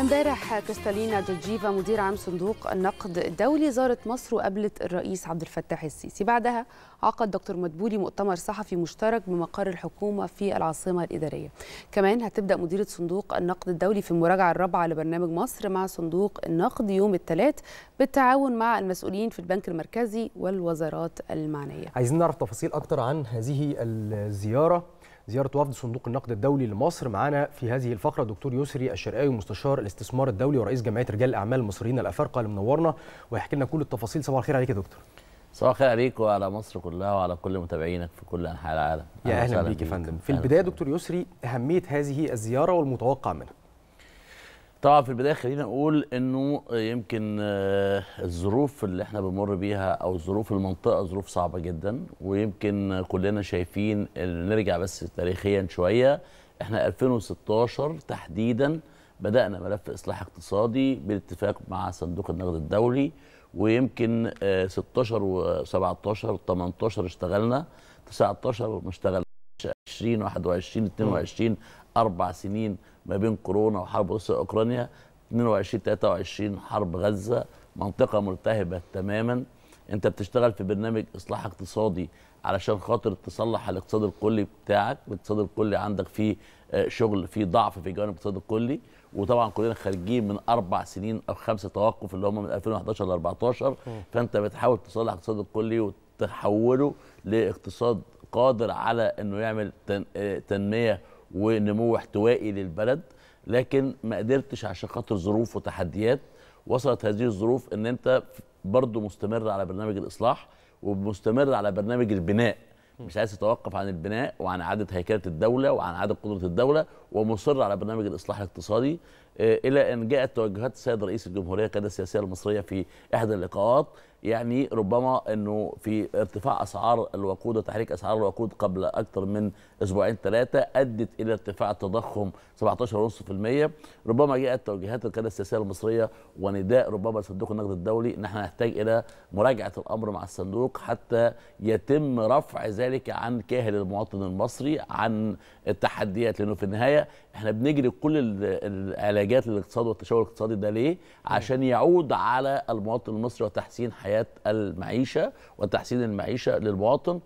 امبارح كريستالينا جورجيفا مدير عام صندوق النقد الدولي زارت مصر وقابلت الرئيس عبد الفتاح السيسي بعدها عقد دكتور مدبولي مؤتمر صحفي مشترك بمقر الحكومه في العاصمه الاداريه كمان هتبدا مديره صندوق النقد الدولي في المراجعه الرابعه لبرنامج مصر مع صندوق النقد يوم الثلاث بالتعاون مع المسؤولين في البنك المركزي والوزارات المعنيه عايزين نعرف تفاصيل اكتر عن هذه الزياره زيارة وفد صندوق النقد الدولي لمصر معانا في هذه الفقرة دكتور يسري الشرقاوي مستشار الاستثمار الدولي ورئيس جمعية رجال الأعمال المصريين الأفارقة اللي منورنا ويحكي لنا كل التفاصيل صباح الخير عليك يا دكتور صباح الخير عليك وعلى مصر كلها وعلى كل متابعينك في كل أنحاء العالم يا أهلا بيك يا فندم في البداية دكتور يسري أهمية هذه الزيارة والمتوقع منها طبعا في البدايه خلينا نقول انه يمكن آه، الظروف اللي احنا بنمر بيها او ظروف المنطقه ظروف صعبه جدا ويمكن كلنا شايفين نرجع بس تاريخيا شويه احنا 2016 تحديدا بدانا ملف اصلاح اقتصادي بالاتفاق مع صندوق النقد الدولي ويمكن 16 و17 18 اشتغلنا 19 ما اشتغلناش 20 21 22 اربع سنين ما بين كورونا وحرب روسيا واوكرانيا 22 23 حرب غزه منطقه ملتهبه تماما انت بتشتغل في برنامج اصلاح اقتصادي علشان خاطر تصلح الاقتصاد الكلي بتاعك الاقتصاد الكلي عندك فيه آه، شغل فيه ضعف في جوانب الاقتصاد الكلي وطبعا كلنا خارجين من اربع سنين او خمسه توقف اللي هم من 2011 ل 14 فانت بتحاول تصلح الاقتصاد الكلي وتحوله لاقتصاد قادر على انه يعمل آه، تنميه ونمو احتوائي للبلد لكن ما قدرتش عشان خاطر ظروف وتحديات وصلت هذه الظروف ان انت برضه مستمر على برنامج الاصلاح ومستمر على برنامج البناء مش عايز تتوقف عن البناء وعن اعاده هيكله الدوله وعن اعاده قدره الدوله ومصر على برنامج الاصلاح الاقتصادي آه، الى ان جاءت توجهات السيد رئيس الجمهوريه القياده السياسيه المصريه في احدى اللقاءات يعني ربما انه في ارتفاع اسعار الوقود وتحريك اسعار الوقود قبل اكثر من اسبوعين ثلاثه ادت الى ارتفاع التضخم 17.5% ربما جاءت توجيهات القياده السياسيه المصريه ونداء ربما صندوق النقد الدولي ان احنا نحتاج الى مراجعه الامر مع الصندوق حتى يتم رفع ذلك عن كاهل المواطن المصري عن التحديات لانه في النهايه احنا بنجري كل العلاجات للاقتصاد والتشاور الاقتصادي ده ليه؟ عشان يعود على المواطن المصري وتحسين حياته حياه المعيشه وتحسين المعيشه للمواطن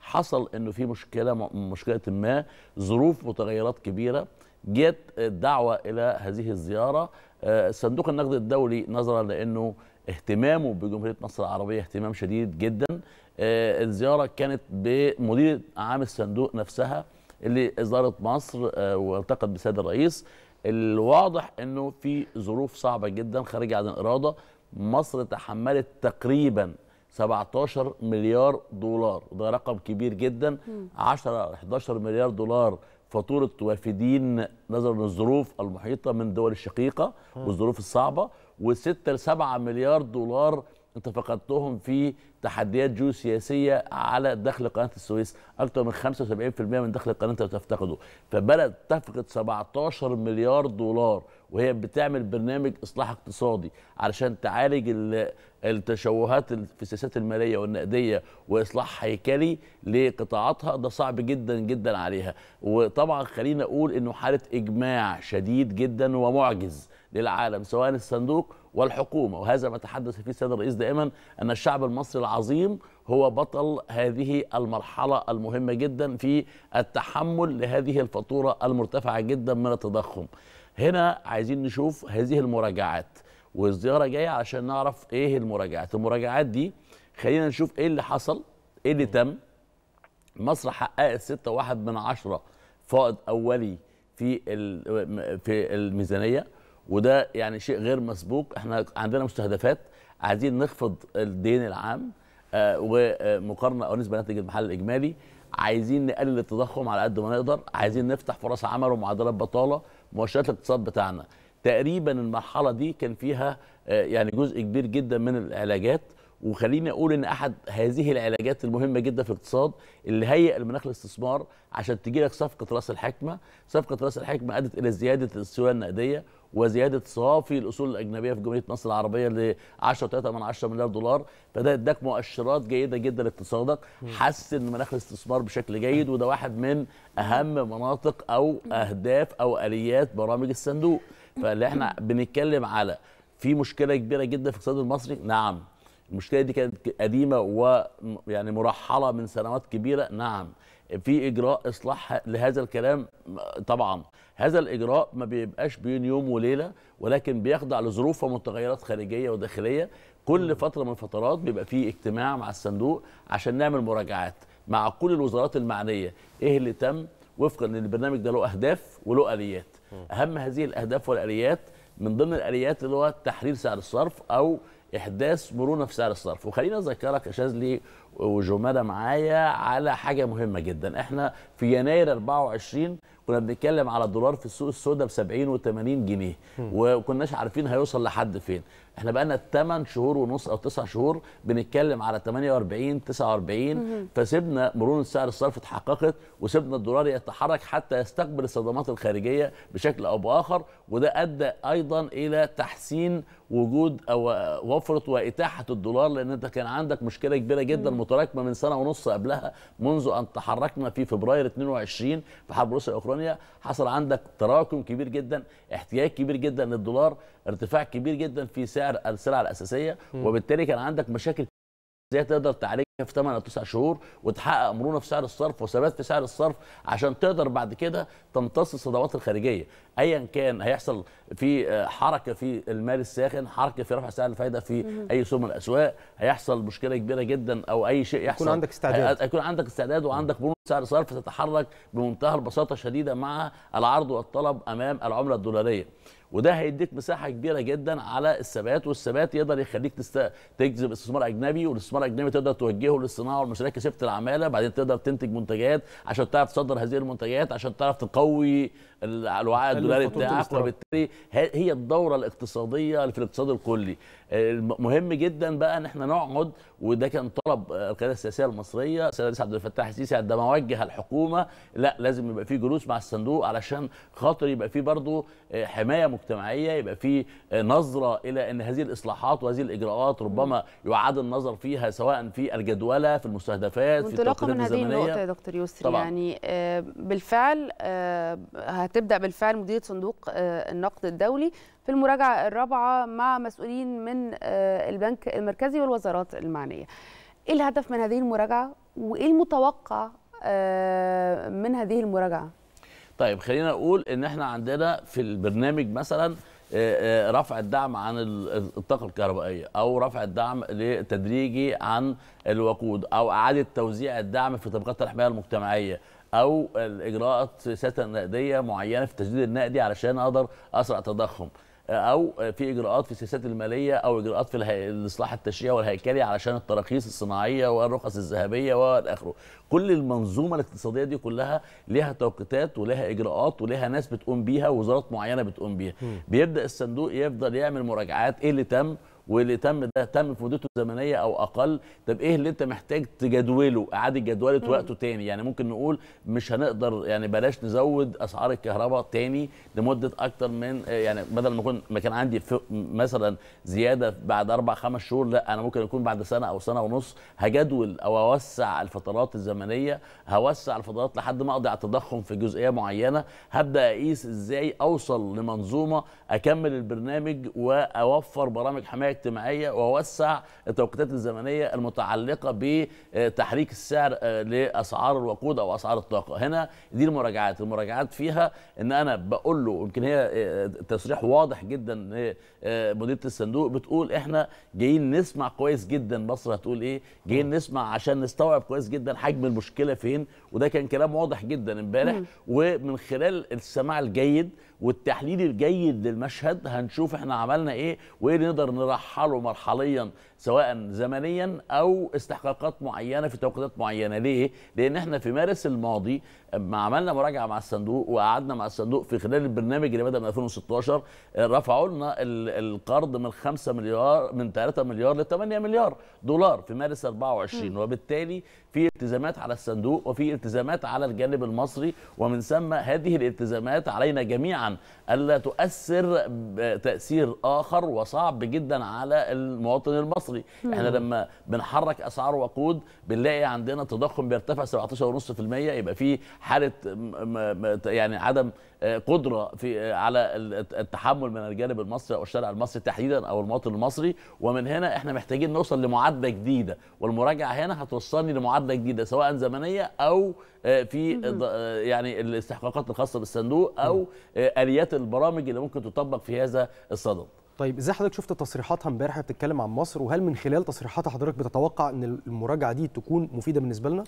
حصل انه في مشكله مشكله ما ظروف متغيرات كبيره جت الدعوه الى هذه الزياره آه، صندوق النقد الدولي نظرا لانه اهتمامه بجمهوريه مصر العربيه اهتمام شديد جدا آه، الزياره كانت بمدير عام الصندوق نفسها اللي زارت مصر آه، والتقت بسيد الرئيس الواضح انه في ظروف صعبه جدا خارجه عن الاراده مصر تحملت تقريبا 17 مليار دولار وده رقم كبير جدا 10 11 مليار دولار فاتوره وافدين نظرا للظروف المحيطه من الدول الشقيقه والظروف الصعبه و6 ل 7 مليار دولار انت فقدتهم في تحديات جيوسياسيه على دخل قناه السويس اكثر من 75% من دخل القناه انت بتفتقده فبلد تفقد 17 مليار دولار وهي بتعمل برنامج اصلاح اقتصادي علشان تعالج التشوهات في السياسات الماليه والنقديه واصلاح هيكلي لقطاعاتها ده صعب جدا جدا عليها وطبعا خلينا اقول انه حاله اجماع شديد جدا ومعجز للعالم سواء الصندوق والحكومة وهذا ما تحدث فيه السيد الرئيس دائما أن الشعب المصري العظيم هو بطل هذه المرحلة المهمة جدا في التحمل لهذه الفاتورة المرتفعة جدا من التضخم هنا عايزين نشوف هذه المراجعات والزيارة جاية عشان نعرف إيه المراجعات المراجعات دي خلينا نشوف إيه اللي حصل إيه اللي تم مصر حققت 6.1 من عشرة فائض أولي في في الميزانية وده يعني شيء غير مسبوق احنا عندنا مستهدفات عايزين نخفض الدين إيه العام آه، ومقارنه او نسبه ناتج المحل الاجمالي عايزين نقلل التضخم على قد ما نقدر عايزين نفتح فرص عمل ومعدلات بطاله مؤشرات الاقتصاد بتاعنا تقريبا المرحله دي كان فيها آه، يعني جزء كبير جدا من العلاجات وخليني اقول ان احد هذه العلاجات المهمه جدا في الاقتصاد اللي هيئ المناخ الاستثمار عشان تجي لك صفقه راس الحكمه، صفقه راس الحكمه ادت الى زياده السيوله النقديه وزياده صافي الاصول الاجنبيه في جمهوريه مصر العربيه ل 10.3 مليار دولار فده اداك مؤشرات جيده جدا لاقتصادك حسن مناخ الاستثمار بشكل جيد وده واحد من اهم مناطق او اهداف او اليات برامج الصندوق فاللي احنا بنتكلم على في مشكله كبيره جدا في الاقتصاد المصري نعم المشكله دي كانت قديمه ويعني مرحله من سنوات كبيره نعم في اجراء اصلاح لهذا الكلام طبعا هذا الاجراء ما بيبقاش بين يوم وليله ولكن بيخضع لظروف ومتغيرات خارجيه وداخليه كل فتره من الفترات بيبقى في اجتماع مع الصندوق عشان نعمل مراجعات مع كل الوزارات المعنيه ايه اللي تم وفقا ان البرنامج ده له اهداف وله اليات اهم هذه الاهداف والاليات من ضمن الاليات اللي هو تحرير سعر الصرف او احداث مرونه في سعر الصرف وخلينا اذكرك يا شاذلي وجماده معايا على حاجه مهمه جدا احنا في يناير 24 كنا بنتكلم على الدولار في السوق السوداء ب 70 و80 جنيه وما كناش عارفين هيوصل لحد فين احنا بقى لنا 8 شهور ونص او 9 شهور بنتكلم على 48 49 فسيبنا مرونه سعر الصرف اتحققت وسيبنا الدولار يتحرك حتى يستقبل الصدمات الخارجيه بشكل او باخر وده ادى ايضا الى تحسين وجود او وفره واتاحه الدولار لان انت كان عندك مشكله كبيره جدا متراكمه من سنه ونص قبلها منذ ان تحركنا في فبراير 22 في حرب روسيا اوكرانيا حصل عندك تراكم كبير جدا احتياج كبير جدا للدولار ارتفاع كبير جدا في سعر سعر السلع الاساسيه وبالتالي كان عندك مشاكل ازاي تقدر تعالجها في 8 او 9 شهور وتحقق مرونه في سعر الصرف وثبات في سعر الصرف عشان تقدر بعد كده تمتص الصدمات الخارجيه ايا كان هيحصل في آه، حركه في المال الساخن حركه في رفع سعر الفايده في اي سوق من الاسواق هيحصل مشكله كبيره جدا او اي شيء يحصل يكون عندك استعداد يكون عندك استعداد وعندك بنود سعر صرف تتحرك بمنتهى البساطه الشديده مع العرض والطلب امام العمله الدولاريه وده هيديك مساحه كبيره جدا على الثبات والثبات يقدر يخليك تست... تجذب استثمار اجنبي والاستثمار الاجنبي تقدر توجهه للصناعه والمشاريع كشفت العماله بعدين تقدر تنتج منتجات عشان تعرف تصدر هذه المنتجات عشان تعرف تقوي الوعاء الدولاري بتاعك وبالتالي هي الدوره الاقتصاديه في الاقتصاد الكلي مهم جدا بقى ان احنا نقعد وده كان طلب القياده السياسيه المصريه السيد عبد الفتاح السيسي عندما وجه الحكومه لا لازم يبقى في جلوس مع الصندوق علشان خاطر يبقى في برضه آه، حمايه مجتمعيه يبقى في آه، نظره الى ان هذه الاصلاحات وهذه الاجراءات ربما يعاد النظر فيها سواء في الجدوله في المستهدفات في التوقيت الزمنيه من هذه النقطه يا دكتور يسري يعني آه، بالفعل هتبدا بالفعل مديريه صندوق آه، النقد الدولي في المراجعه الرابعه مع مسؤولين من آه، البنك المركزي والوزارات المعنيه. ايه الهدف من هذه المراجعه وايه المتوقع آه، من هذه المراجعه؟ طيب خلينا اقول ان احنا عندنا في البرنامج مثلا رفع الدعم عن الطاقه الكهربائيه او رفع الدعم تدريجي عن الوقود او اعاده توزيع الدعم في طبقات الحمايه المجتمعيه او اجراءات سياسه نقديه معينه في التسديد النقدي علشان اقدر اسرع تضخم او في اجراءات في السياسات الماليه او اجراءات في الاصلاح التشريعي والهيكلي علشان التراخيص الصناعيه والرخص الذهبيه والاخره كل المنظومه الاقتصاديه دي كلها لها توقيتات ولها اجراءات ولها ناس بتقوم بيها ووزارات معينه بتقوم بيها بيبدا الصندوق يفضل يعمل مراجعات ايه اللي تم واللي تم ده تم في مدته الزمنيه او اقل طب ايه اللي انت محتاج تجدوله اعاده جدوله وقته تاني يعني ممكن نقول مش هنقدر يعني بلاش نزود اسعار الكهرباء تاني لمده اكتر من يعني بدل ما اكون ما كان عندي مثلا زياده بعد اربع خمس شهور لا انا ممكن اكون بعد سنه او سنه ونص هجدول او اوسع الفترات الزمنيه هوسع الفترات لحد ما اقضي على التضخم في جزئيه معينه هبدا اقيس ازاي اوصل لمنظومه اكمل البرنامج واوفر برامج حمايه اجتماعيه ووسع التوقيتات الزمنيه المتعلقه بتحريك السعر آه، لاسعار الوقود او اسعار الطاقه هنا دي المراجعات المراجعات فيها ان انا بقول له يمكن هي آه، تصريح واضح جدا آه، مديره الصندوق بتقول احنا جايين نسمع كويس جدا مصر هتقول ايه جايين نسمع عشان نستوعب كويس جدا حجم المشكله فين وده كان كلام واضح جدا امبارح ومن خلال السماع الجيد والتحليل الجيد للمشهد هنشوف احنا عملنا ايه وايه اللي نقدر نرحله مرحليا سواء زمنيا او استحقاقات معينه في توقيتات معينه ليه لان احنا في مارس الماضي ما عملنا مراجعه مع الصندوق وقعدنا مع الصندوق في خلال البرنامج اللي بدا من 2016 آه، رفعوا لنا القرض من 5 مليار من 3 مليار ل 8 مليار دولار في مارس 24 م. وبالتالي في التزامات على الصندوق وفي التزامات على الجانب المصري ومن ثم هذه الالتزامات علينا جميعا الا تؤثر تاثير اخر وصعب جدا على المواطن المصري م. احنا لما بنحرك اسعار وقود بنلاقي عندنا تضخم بيرتفع 17.5% يبقى في حاله يعني عدم آه، قدره في آه، على التحمل من الجانب المصري او الشارع المصري تحديدا او المواطن المصري ومن هنا احنا محتاجين نوصل لمعادله جديده والمراجعه هنا هتوصلني لمعادله جديده سواء زمنيه او آه، في يعني الاستحقاقات الخاصه بالصندوق او اليات البرامج اللي ممكن تطبق في هذا الصدد طيب ازاي حضرتك شفت تصريحاتها امبارح بتتكلم عن مصر وهل من خلال تصريحاتها حضرتك بتتوقع ان المراجعه دي تكون مفيده بالنسبه لنا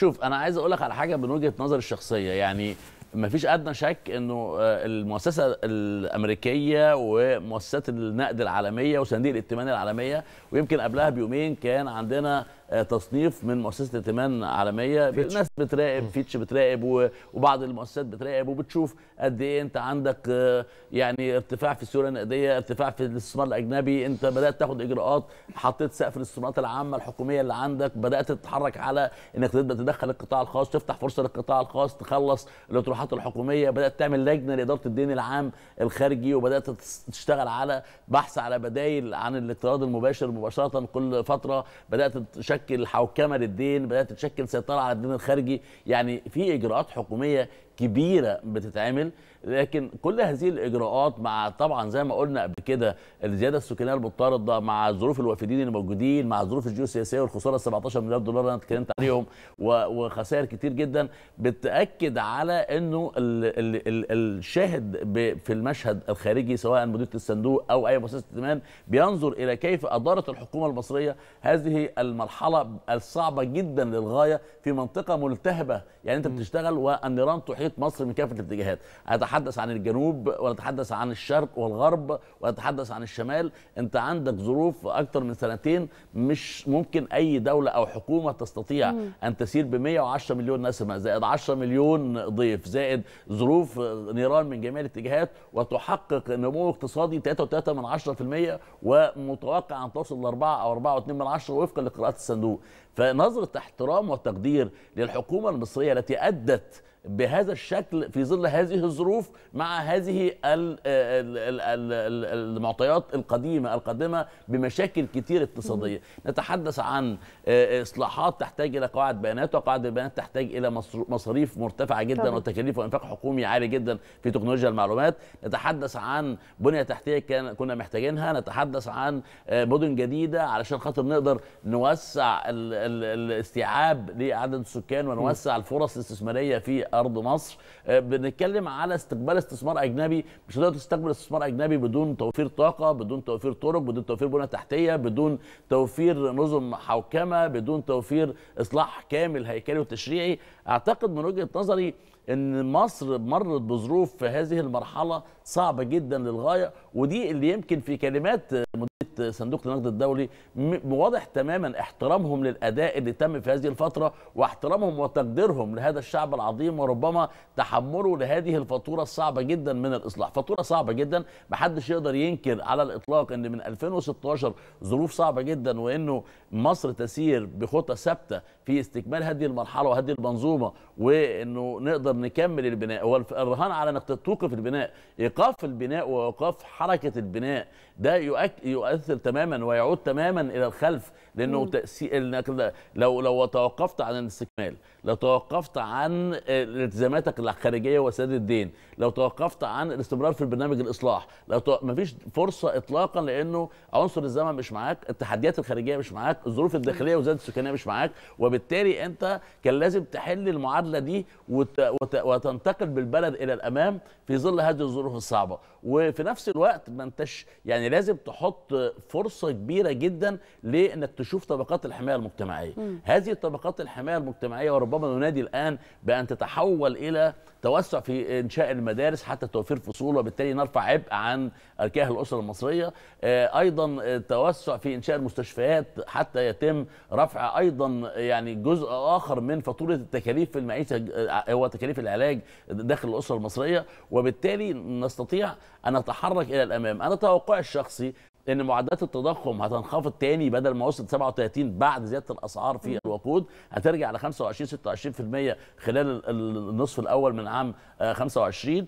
شوف انا عايز اقول لك على حاجه من وجهه نظري الشخصيه يعني ما فيش ادنى شك انه آه، المؤسسه الامريكيه ومؤسسات النقد العالميه وصناديق الائتمان العالميه ويمكن قبلها بيومين كان عندنا آه، تصنيف من مؤسسه ائتمان عالميه فيتش. الناس بتراقب فيتش بتراقب وبعض المؤسسات بتراقب وبتشوف قد ايه انت عندك آه، يعني ارتفاع في السيوله النقديه ارتفاع في الاستثمار الاجنبي انت بدات تاخد اجراءات حطيت سقف الاستثمارات العامه الحكوميه اللي عندك بدات تتحرك على انك تبدا تدخل القطاع الخاص تفتح فرصه للقطاع الخاص تخلص الاطروحات الحكوميه بدات تعمل لجنه لاداره الدين العام الخارجي وبدات تشتغل على بحث على بدايل عن الاقتراض المباشر مباشره كل فتره بدات تشكل تشكل حوكمه للدين بدات تشكل سيطره على الدين الخارجي يعني في اجراءات حكوميه كبيره بتتعمل لكن كل هذه الاجراءات مع طبعا زي ما قلنا قبل كده الزياده السكانيه المضطرده مع ظروف الوافدين الموجودين مع الظروف الجيوسياسيه والخساره ال 17 مليار دولار اللي انا اتكلمت عليهم وخسائر كتير جدا بتاكد على انه الـ الـ الـ الشاهد في المشهد الخارجي سواء مديرة الصندوق او اي مؤسسه ائتمان بينظر الى كيف ادارت الحكومه المصريه هذه المرحله الصعبه جدا للغايه في منطقه ملتهبه يعني انت بتشتغل والنيران تحيط حمايه مصر من كافه الاتجاهات اتحدث عن الجنوب واتحدث عن الشرق والغرب واتحدث عن الشمال انت عندك ظروف اكثر من سنتين مش ممكن اي دوله او حكومه تستطيع مم. ان تسير ب 110 مليون نسمه زائد 10 مليون ضيف زائد ظروف نيران من جميع الاتجاهات وتحقق نمو اقتصادي 3.3 ومتوقع ان تصل ل 4 او 4.2 وفقا لقراءات الصندوق فنظره احترام وتقدير للحكومه المصريه التي ادت بهذا الشكل في ظل هذه الظروف مع هذه المعطيات القديمة القادمة بمشاكل كتير اقتصادية نتحدث عن آه، إصلاحات تحتاج إلى قواعد بيانات وقواعد البيانات تحتاج إلى مصاريف مرتفعة جدا طبعا. وتكاليف وإنفاق حكومي عالي جدا في تكنولوجيا المعلومات نتحدث عن بنية تحتية كنا محتاجينها نتحدث عن آه، مدن جديدة علشان خاطر نقدر نوسع الاستيعاب لعدد السكان ونوسع الفرص الاستثمارية في ارض مصر آه، بنتكلم على استقبال استثمار اجنبي مش هتقدر تستقبل استثمار اجنبي بدون توفير طاقه بدون توفير طرق بدون توفير بنى تحتيه بدون توفير نظم حوكمه بدون توفير اصلاح كامل هيكلي وتشريعي اعتقد من وجهه نظري ان مصر مرت بظروف في هذه المرحله صعبه جدا للغايه ودي اللي يمكن في كلمات صندوق النقد الدولي واضح تماما احترامهم للاداء اللي تم في هذه الفتره واحترامهم وتقديرهم لهذا الشعب العظيم وربما تحمله لهذه الفاتوره الصعبه جدا من الاصلاح فاتوره صعبه جدا محدش يقدر ينكر على الاطلاق ان من 2016 ظروف صعبه جدا وانه مصر تسير بخطى ثابته في استكمال هذه المرحله وهذه المنظومه وانه نقدر نكمل البناء هو الرهان على انك توقف البناء ايقاف البناء وايقاف حركه البناء ده يؤثر يختل تماما ويعود تماما الى الخلف لانه تأثير لو لو توقفت عن الاستكمال لو توقفت عن آه، التزاماتك الخارجيه وسداد الدين لو توقفت عن الاستمرار في البرنامج الاصلاح لو ما مفيش فرصه اطلاقا لانه عنصر الزمن مش معاك التحديات الخارجيه مش معاك الظروف الداخليه وزياده السكانيه مش معاك وبالتالي انت كان لازم تحل المعادله دي وت... وت... وتنتقل بالبلد الى الامام في ظل هذه الظروف الصعبه وفي نفس الوقت ما انتش يعني لازم تحط فرصه كبيره جدا لانك تشوف طبقات الحمايه المجتمعيه مم. هذه الطبقات الحمايه المجتمعيه وربما ننادي الان بان تتحول الى توسع في انشاء المدارس حتى توفير فصول وبالتالي نرفع عبء عن اركاه الاسره المصريه آه، ايضا توسع في انشاء المستشفيات حتى يتم رفع ايضا يعني جزء اخر من فاتوره التكاليف في المعيشه آه، هو تكاليف العلاج داخل الاسره المصريه وبالتالي نستطيع ان نتحرك الى الامام انا توقعي الشخصي ان معدلات التضخم هتنخفض تاني بدل ما وصلت 37 بعد زياده الاسعار في الوقود هترجع ل 25 26% خلال النصف الاول من عام 25 آه،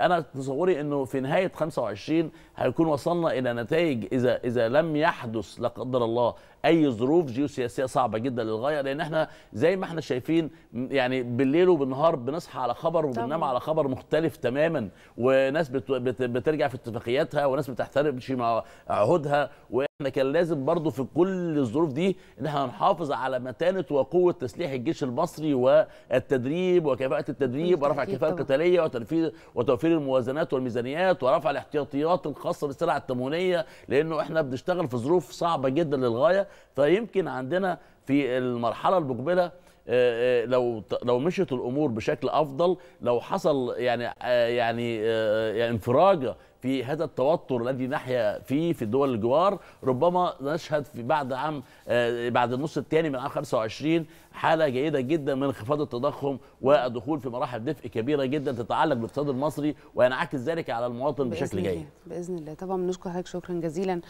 آه، انا تصوري انه في نهايه 25 هيكون وصلنا الى نتائج اذا اذا لم يحدث لا قدر الله اي ظروف جيوسياسيه صعبه جدا للغايه لان احنا زي ما احنا شايفين يعني بالليل وبالنهار بنصحى على خبر وبننام على خبر مختلف تماما وناس بترجع في اتفاقياتها وناس بتحترم مع عهودها واحنا كان لازم برضو في كل الظروف دي ان احنا نحافظ على متانه وقوه تسليح الجيش المصري والتدريب وكفاءه التدريب ورفع الكفاءه القتاليه وتنفيذ وتوفير الموازنات والميزانيات ورفع الاحتياطيات الخاصه بالسلع التموينيه لانه احنا بنشتغل في ظروف صعبه جدا للغايه فيمكن عندنا في المرحله المقبله آه، آه، لو لو مشت الامور بشكل افضل لو حصل يعني آه، يعني انفراجه في هذا التوتر الذي نحيا فيه في الدول الجوار ربما نشهد في بعد عام آه، بعد النص الثاني من عام 25 حاله جيده جدا من انخفاض التضخم والدخول في مراحل دفء كبيره جدا تتعلق بالاقتصاد المصري وينعكس ذلك على المواطن بشكل جيد باذن الله طبعا بنشكر حضرتك شكرا جزيلا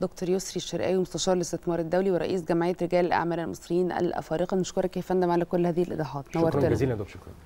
دكتور يسري الشرقاوي مستشار الاستثمار الدولي ورئيس جمعيه رجال الاعمال المصريين الافارقه نشكرك يا فندم على كل هذه الايضاحات نورتنا شكرا جزيلا دكتور شكرا